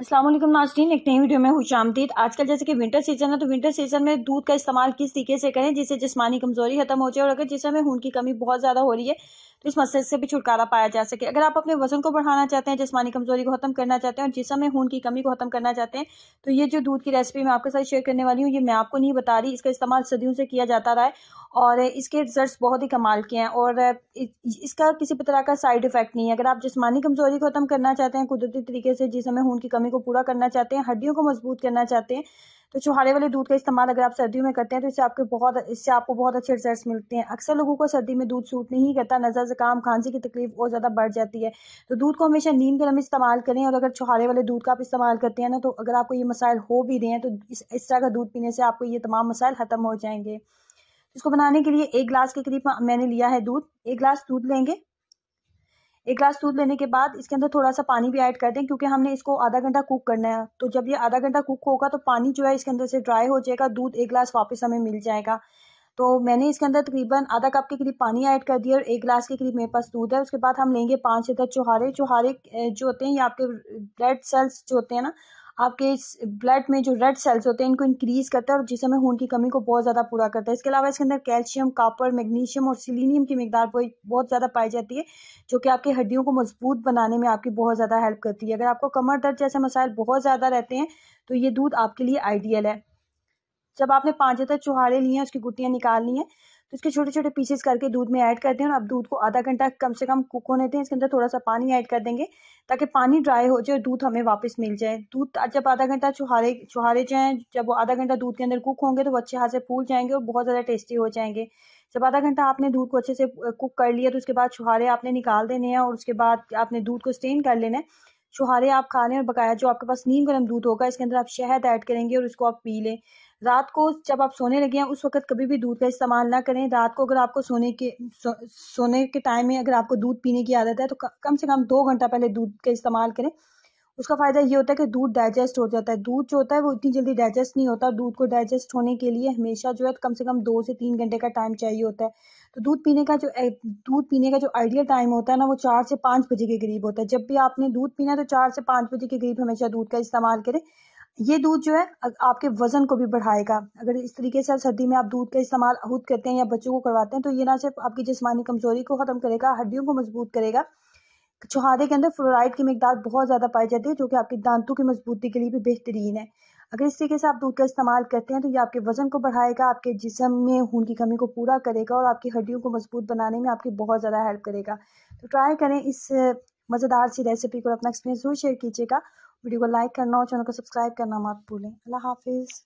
असलम नाजरीन एक नई वीडियो में खुश आमदीद आजकल जैसे कि विंटर सीजन है तो विंटर सीजन में दूध का इस्तेमाल किस तरीके से करें जिससे जिसमानी कमजोरी खत्म हो जाए और अगर जिससे हमें खून की कमी बहुत ज़्यादा हो रही है तो इस मसले से भी छुटकारा पाया जा सके अगर आप अपने वजन को बढ़ाना चाहते हैं जिसमानी कमजोरी को खत्म करना चाहते हैं और जिसमें में खून की कमी को खत्म करना चाहते हैं तो ये जो दूध की रेसिपी मैं आपके साथ शेयर करने वाली हूँ ये मैं आपको नहीं बता रही इसका इस्तेमाल सदियों से किया जाता रहा है और इसके रिजल्ट बहुत ही कमाल के हैं और इसका किसी भी तरह का साइड इफेक्ट नहीं है अगर आप जिसमानी कमजोरी को खत्म करना चाहते हैं कुदरती तरीके से जिसमें खून की कमी कमी को पूरा करना चाहते हैं हड्डियों को मजबूत करना चाहते हैं तो चुहारे वाले दूध का इस्तेमाल अगर आप सर्दियों में करते हैं तो इससे आपके बहुत इससे आपको बहुत अच्छे रिजल्ट मिलते हैं अक्सर लोगों को सर्दी में दूध सूट नहीं करता नज़र ज़ुकाम खांसी की तकलीफ और ज़्यादा बढ़ जाती है तो दूध को हमेशा नीम गर्म इस्तेमाल करें और अगर छुहारे वाले दूध का आप इस्तेमाल करते हैं ना तो अगर आपको ये मसाइल हो भी रहे हैं तो इस इस तरह का दूध पीने से आपको ये तमाम मसाइल ख़त्म हो जाएंगे इसको बनाने के लिए एक गिलास के करीब मैंने लिया है दूध एक गिलास दूध लेंगे एक ग्लास दूध लेने के बाद इसके अंदर थोड़ा सा पानी भी ऐड कर दें क्योंकि हमने इसको आधा घंटा कुक करना है तो जब ये आधा घंटा कुक होगा तो पानी जो है इसके अंदर से ड्राई हो जाएगा दूध एक ग्लास वापस हमें मिल जाएगा तो मैंने इसके अंदर तकरीबन आधा कप के करीब पानी ऐड कर दिया और एक ग्लास के करीब मेरे पास दूध है उसके बाद हम लेंगे पाँच से दस चौहारे चौहारे जो होते हैं ये आपके रेड सेल्स जो होते हैं ना आपके इस ब्लड में जो रेड सेल्स होते हैं इनको इंक्रीज़ करता है और जिससे हमें खून की कमी को बहुत ज़्यादा पूरा करता है इसके अलावा इसके अंदर कैल्शियम कापर मैग्नीशियम और सिलीनियम की मकदार बहुत ज़्यादा पाई जाती है जो कि आपकी हड्डियों को मजबूत बनाने में आपकी बहुत ज़्यादा हेल्प करती है अगर आपको कमर दर्द जैसे मसाइल बहुत ज़्यादा रहते हैं तो ये दूध आपके लिए आइडियल है जब आपने पाँच तक चुहाड़े लिए हैं उसकी गुटियाँ ली हैं तो इसके छोटे छोटे पीसेस करके दूध में ऐड करते हैं और अब दूध को आधा घंटा कम से कम कुक होने दें इसके अंदर थोड़ा सा पानी ऐड कर देंगे ताकि पानी ड्राई हो जाए और दूध हमें वापस मिल जाए दूध जब आधा घंटा छुहारे छुहारे जाएँ जब वो आधा घंटा दूध के अंदर कुक होंगे तो वो अच्छे हाथ से फूल जाएंगे और बहुत ज़्यादा टेस्टी हो जाएंगे जब आधा घंटा आपने दूध को अच्छे से कुक कर लिया तो उसके बाद छुहारे आपने निकाल देने हैं और उसके बाद आपने दूध को स्टेन कर लेना है शुहारे आप खा लें और बकाया जो आपके पास नीम गर्म दूध होगा इसके अंदर आप शहद ऐड करेंगे और इसको आप पी लें रात को जब आप सोने लगे हैं उस वक्त कभी भी दूध का इस्तेमाल ना करें रात को अगर आपको सोने के सो, सोने के टाइम में अगर आपको दूध पीने की आदत है तो कम से कम दो घंटा पहले दूध का इस्तेमाल करें उसका फ़ायदा ये होता है कि दूध डाइजेस्ट हो जाता है दूध जो होता है वो इतनी जल्दी डाइजेस्ट नहीं होता दूध को डाइजेस्ट होने के लिए हमेशा जो है कम से कम दो से तीन घंटे का टाइम चाहिए होता है तो दूध पीने का जो दूध पीने का जो आइडियल टाइम होता है ना वो चार से पाँच बजे के करीब होता है जब भी आपने दूध पीना है तो चार से पाँच बजे के करीब हमेशा दूध का इस्तेमाल करें ये दूध जो है आपके वजन को भी बढ़ाएगा अगर इस तरीके से सर्दी में आप दूध का इस्तेमाल खुद करते हैं या बच्चों को करवाते हैं तो ये ना सिर्फ आपकी जिसमानी कमजोरी को ख़त्म करेगा हड्डियों को मजबूत करेगा छुहारे के अंदर फ्लोराइड की मकदार बहुत ज़्यादा पाई जाती है जो कि आपके दांतों की मजबूती के लिए भी बेहतरीन है अगर इस तरीके से आप दूध का इस्तेमाल करते हैं तो ये आपके वज़न को बढ़ाएगा आपके जिसम में खून की कमी को पूरा करेगा और आपकी हड्डियों को मजबूत बनाने में आपकी बहुत ज़्यादा हेल्प करेगा तो ट्राई करें इस मज़ेदार सी रेसिपी को अपना एक्सपीरियंस जरूर शेयर कीजिएगा वीडियो को लाइक करना और चैनल को सब्सक्राइब करना मत भूलें अल्लाह हाफिज़